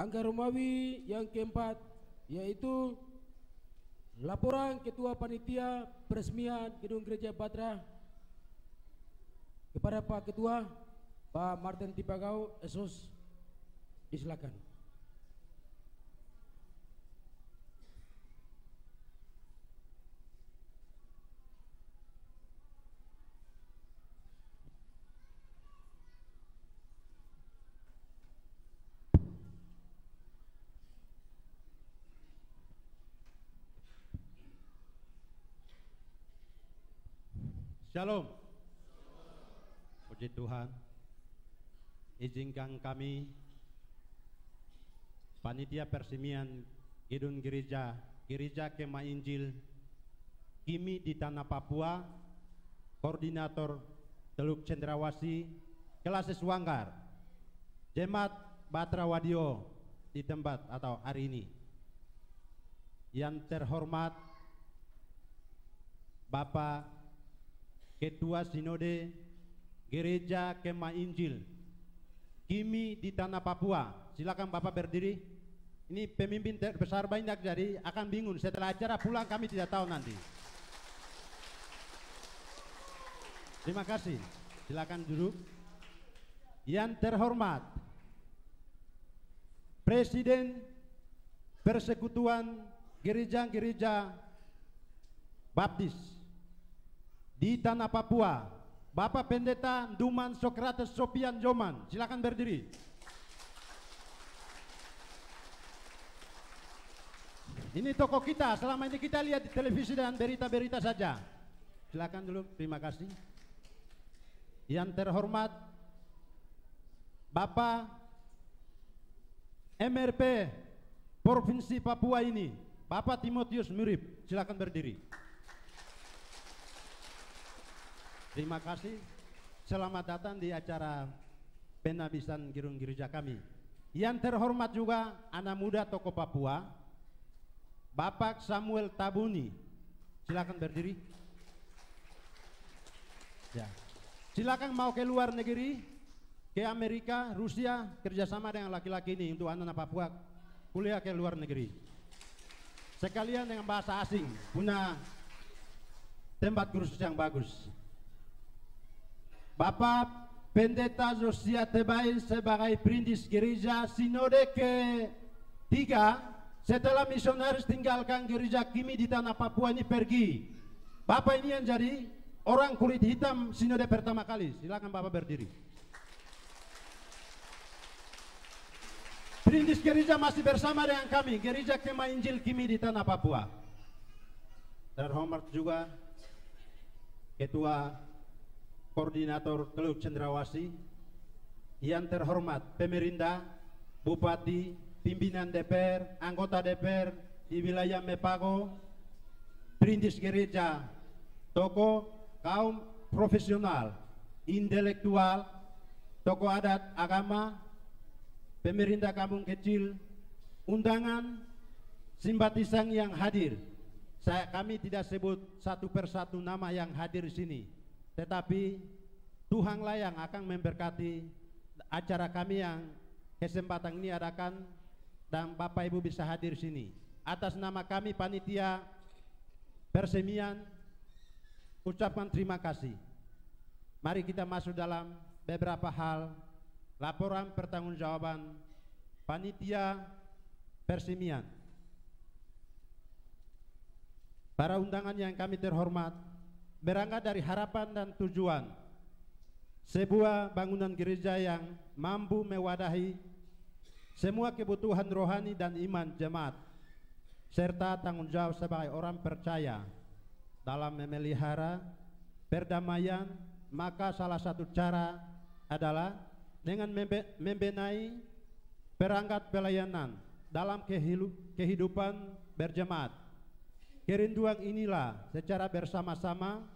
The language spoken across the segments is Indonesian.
Angka Romawi yang keempat yaitu laporan Ketua Panitia Peresmian Gedung Gereja Batra kepada Pak Ketua Pak Martin Tipagau Esos disilakan. Shalom. Puji Tuhan. Izinkan kami panitia persimian Gedung Gereja, Gereja Kema Injil, Kimi di Tanah Papua, Koordinator Teluk Cendrawasi, Kelas Wanggar, Jemaat Batra Wadio di tempat atau hari ini. Yang terhormat Bapak Ketua Sinode Gereja Kema Injil Kimi di tanah Papua silakan Bapak berdiri ini pemimpin besar banyak jadi akan bingung setelah acara pulang kami tidak tahu nanti terima kasih silakan duduk yang terhormat Presiden Persekutuan Gereja-Gereja Baptis di tanah Papua Bapak Pendeta Duman Sokrates Sopian Joman silakan berdiri ini toko kita selama ini kita lihat di televisi dan berita-berita saja silakan dulu terima kasih yang terhormat Bapak MRP Provinsi Papua ini Bapak Timotius Mirip silakan berdiri Terima kasih. Selamat datang di acara penabisan Girung giruja kami. Yang terhormat juga anak muda tokoh Papua, Bapak Samuel Tabuni. Silakan berdiri. Ya. Silakan mau ke luar negeri, ke Amerika, Rusia, kerjasama dengan laki-laki ini untuk anak-anak Papua kuliah ke luar negeri. Sekalian dengan bahasa asing, punya tempat kursus yang bagus. Bapak Pendeta Josia Tebail sebagai Prindis Gereja Sinode ke tiga setelah misionaris tinggalkan gereja Kimi di tanah Papua ini pergi. Bapak ini yang jadi orang kulit hitam Sinode pertama kali. Silakan Bapak berdiri. Prindis gereja masih bersama dengan kami, gereja Kema Injil Kimi di tanah Papua. Terhormat juga Ketua Koordinator Teluk Cendrawasi, yang terhormat pemerintah, bupati, pimpinan DPR, anggota DPR di wilayah Mepago, Perintis Gereja, toko, kaum profesional, intelektual, toko adat agama, pemerintah kampung kecil, undangan, simpatisan yang hadir. Saya, kami tidak sebut satu persatu nama yang hadir di sini, tetapi Tuhan lah yang akan memberkati acara kami yang kesempatan ini adakan dan Bapak Ibu bisa hadir sini. Atas nama kami panitia persemian ucapkan terima kasih. Mari kita masuk dalam beberapa hal laporan pertanggungjawaban panitia persemian. Para undangan yang kami terhormat, berangkat dari harapan dan tujuan sebuah bangunan gereja yang mampu mewadahi semua kebutuhan rohani dan iman jemaat serta tanggung jawab sebagai orang percaya dalam memelihara perdamaian maka salah satu cara adalah dengan membenahi perangkat pelayanan dalam kehidupan berjemaat Kerinduan inilah secara bersama-sama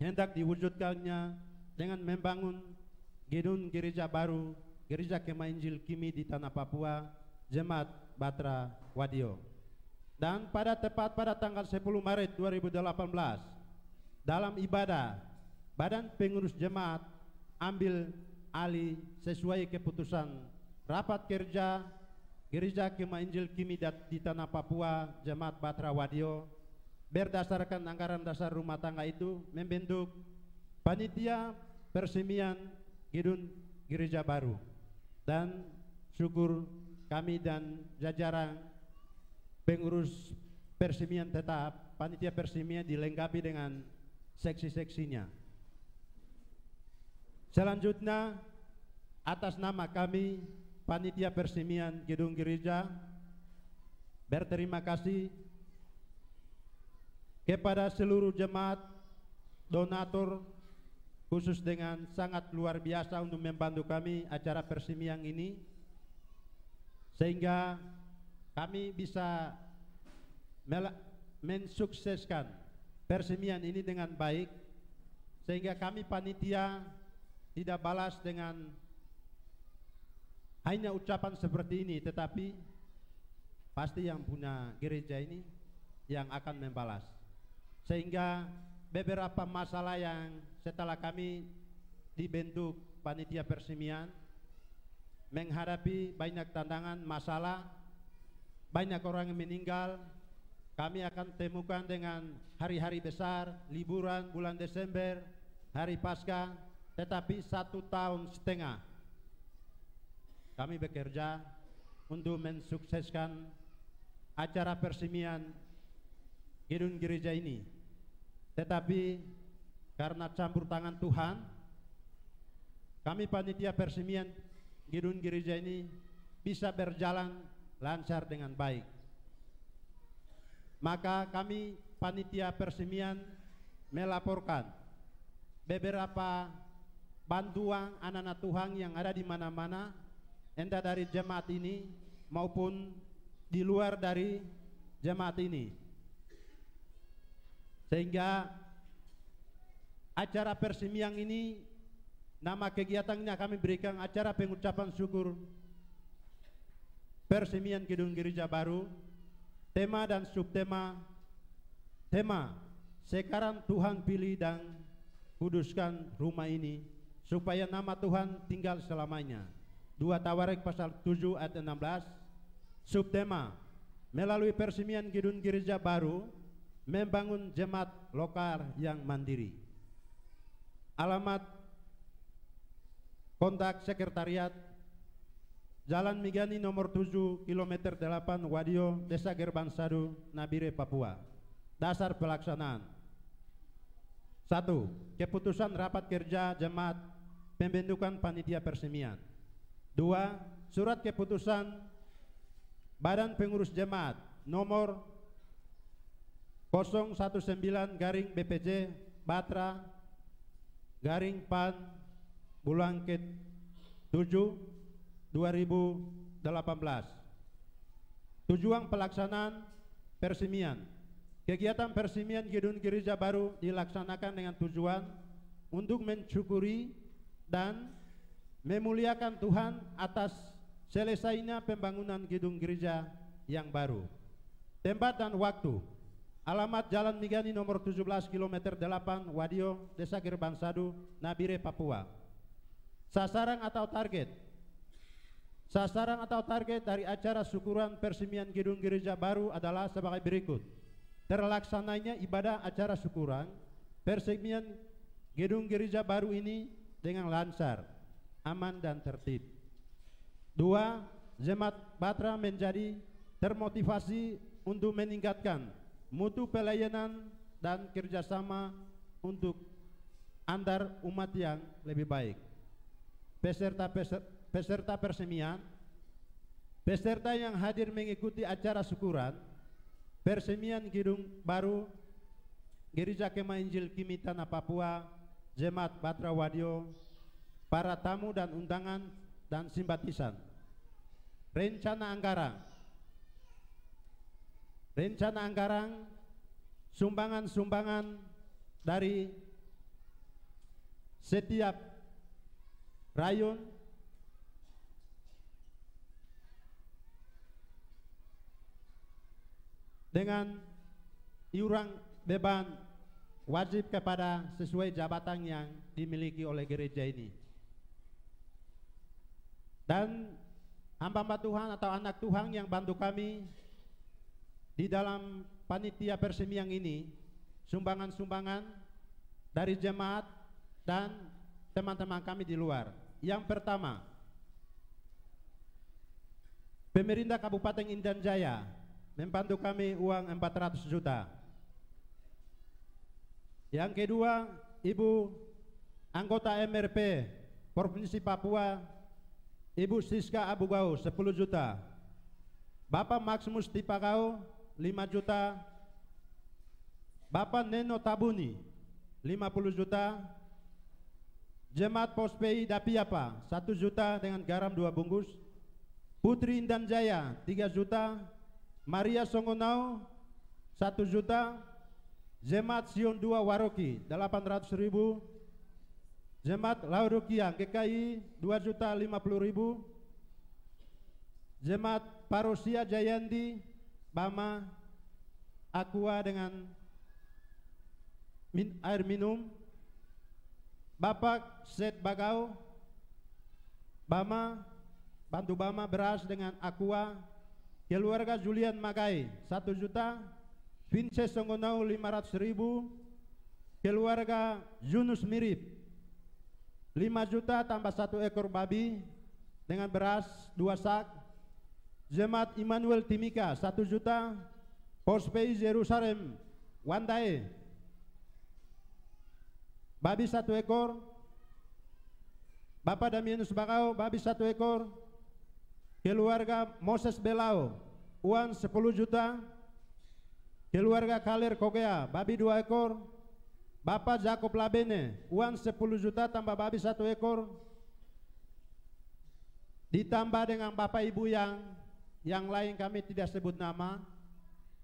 hendak diwujudkannya dengan membangun gedung gereja baru Gereja Kema Injil Kimi di tanah Papua, Jemaat Batra Wadio. Dan pada tepat pada tanggal 10 Maret 2018, dalam ibadah, Badan Pengurus Jemaat ambil alih sesuai keputusan rapat kerja Gereja Kema Injil Kimi di tanah Papua, Jemaat Batra Wadio, berdasarkan anggaran dasar rumah tangga itu membentuk panitia persemian gedung Gereja Baru. Dan syukur kami dan jajaran pengurus persemian tetap, panitia persemian dilengkapi dengan seksi-seksinya. Selanjutnya, atas nama kami panitia persemian gedung gereja berterima kasih kepada seluruh jemaat donatur khusus dengan sangat luar biasa untuk membantu kami acara persemian ini sehingga kami bisa mensukseskan persemian ini dengan baik sehingga kami panitia tidak balas dengan hanya ucapan seperti ini tetapi pasti yang punya gereja ini yang akan membalas. Sehingga beberapa masalah yang setelah kami dibentuk panitia persimian menghadapi banyak tantangan, masalah, banyak orang yang meninggal, kami akan temukan dengan hari-hari besar, liburan bulan Desember, hari Paskah, tetapi satu tahun setengah kami bekerja untuk mensukseskan acara persemian gedung gereja ini. Tetapi karena campur tangan Tuhan, kami panitia persemian gedung gereja ini bisa berjalan lancar dengan baik. Maka kami panitia persemian melaporkan beberapa bantuan anak-anak Tuhan yang ada di mana-mana entah dari jemaat ini maupun di luar dari jemaat ini. Sehingga acara persimiang ini nama kegiatannya kami berikan acara pengucapan syukur persimian Kidung Gereja Baru tema dan subtema tema sekarang Tuhan pilih dan kuduskan rumah ini supaya nama Tuhan tinggal selamanya. 2 Tawarik pasal 7 ayat 16 subtema melalui persimian gedung Gereja Baru membangun jemaat lokal yang mandiri. Alamat kontak sekretariat Jalan Migani nomor 7 kilometer 8 Wadio Desa Gerbang Sadu Nabire Papua. Dasar pelaksanaan. satu Keputusan rapat kerja jemaat pembentukan panitia persemian. 2. Surat keputusan Badan Pengurus Jemaat nomor 019 garing BPJ Batra garing PAN Bulangkit 7 2018 Tujuan pelaksanaan persimian Kegiatan persimian Gedung Gereja Baru dilaksanakan dengan tujuan untuk mencukuri dan memuliakan Tuhan atas selesainya pembangunan gedung gereja yang baru. Tempat dan waktu. Alamat Jalan Migani nomor 17 km 8 Wadio, Desa Gerbang Sadu, Nabire, Papua. Sasaran atau target. Sasaran atau target dari acara syukuran persemian gedung gereja baru adalah sebagai berikut. Terlaksananya ibadah acara syukuran persemian gedung gereja baru ini dengan lancar aman dan tertib. Dua, jemaat Batra menjadi termotivasi untuk meningkatkan mutu pelayanan dan kerjasama untuk antar umat yang lebih baik. Peserta peserta persemian, peserta yang hadir mengikuti acara syukuran, persemian Gedung Baru, Gereja Kema Injil Kimitan Papua, Jemaat Batra Wadio, para tamu dan undangan dan simpatisan. Rencana anggaran. Rencana anggaran sumbangan-sumbangan dari setiap rayon dengan iuran beban wajib kepada sesuai jabatan yang dimiliki oleh gereja ini. Dan hamba-hamba Tuhan atau anak Tuhan yang bantu kami di dalam panitia persemian ini, sumbangan-sumbangan dari jemaat dan teman-teman kami di luar. Yang pertama, pemerintah Kabupaten Indan Jaya membantu kami uang 400 juta. Yang kedua, Ibu anggota MRP Provinsi Papua Ibu Siska Abu Gau 10 juta Bapak Maximus Tipakau 5 juta Bapak Neno Tabuni 50 juta Jemaat Pospei PI Dapiapa 1 juta dengan garam 2 bungkus Putri Indan Jaya 3 juta Maria Songonau 1 juta Jemaat Sion 2 Waroki 800 ribu Jemaat Laurukia GKI 2 juta 50 ribu Jemaat Parusia Jayanti Bama Aqua dengan min air minum Bapak Set Bagau Bama Bantu Bama beras dengan Aqua Keluarga Julian Magai 1 juta Vincent Songonau 500 ribu Keluarga Yunus Mirip 5 juta tambah satu ekor babi dengan beras dua sak. Jemaat Immanuel Timika satu juta. Pospei Yerusalem Wandai. Babi satu ekor. Bapak Damianus Bakau babi satu ekor. Keluarga Moses Belau uang 10 juta. Keluarga Kalir Kogea babi dua ekor. Bapak Jakob Labene, uang 10 juta tambah babi satu ekor ditambah dengan Bapak Ibu yang yang lain kami tidak sebut nama.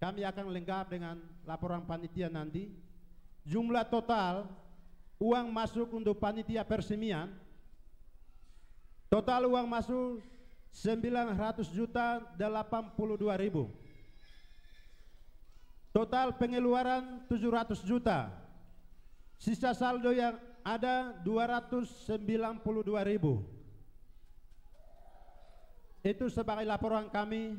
Kami akan lengkap dengan laporan panitia nanti. Jumlah total uang masuk untuk panitia persemian total uang masuk 900 juta 82 ribu total pengeluaran 700 juta Sisa saldo yang ada 292 ribu. Itu sebagai laporan kami.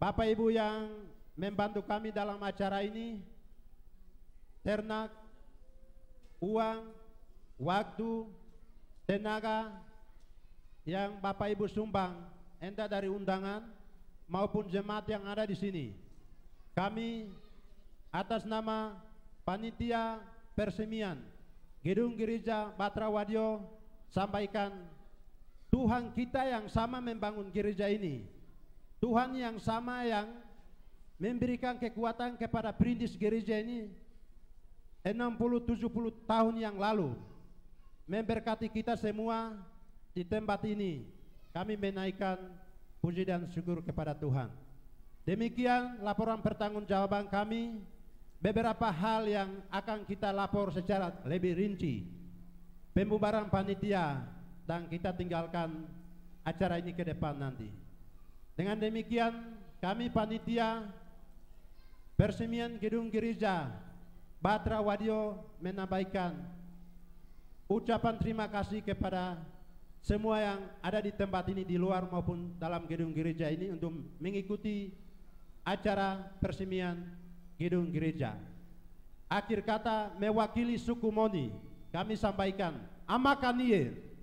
Bapak Ibu yang membantu kami dalam acara ini. Ternak, uang, waktu, tenaga yang Bapak Ibu sumbang entah dari undangan maupun jemaat yang ada di sini. Kami atas nama panitia Persemian Gedung Gereja Batra Wadio sampaikan Tuhan kita yang sama membangun gereja ini Tuhan yang sama yang memberikan kekuatan kepada perintis gereja ini 60-70 tahun yang lalu memberkati kita semua di tempat ini kami menaikkan puji dan syukur kepada Tuhan demikian laporan pertanggungjawaban kami beberapa hal yang akan kita lapor secara lebih rinci pembubaran panitia dan kita tinggalkan acara ini ke depan nanti dengan demikian kami panitia persemian gedung gereja Batra Wadio menambahkan ucapan terima kasih kepada semua yang ada di tempat ini di luar maupun dalam gedung gereja ini untuk mengikuti acara persemian gedung gereja. Akhir kata mewakili suku Moni, kami sampaikan Amakanie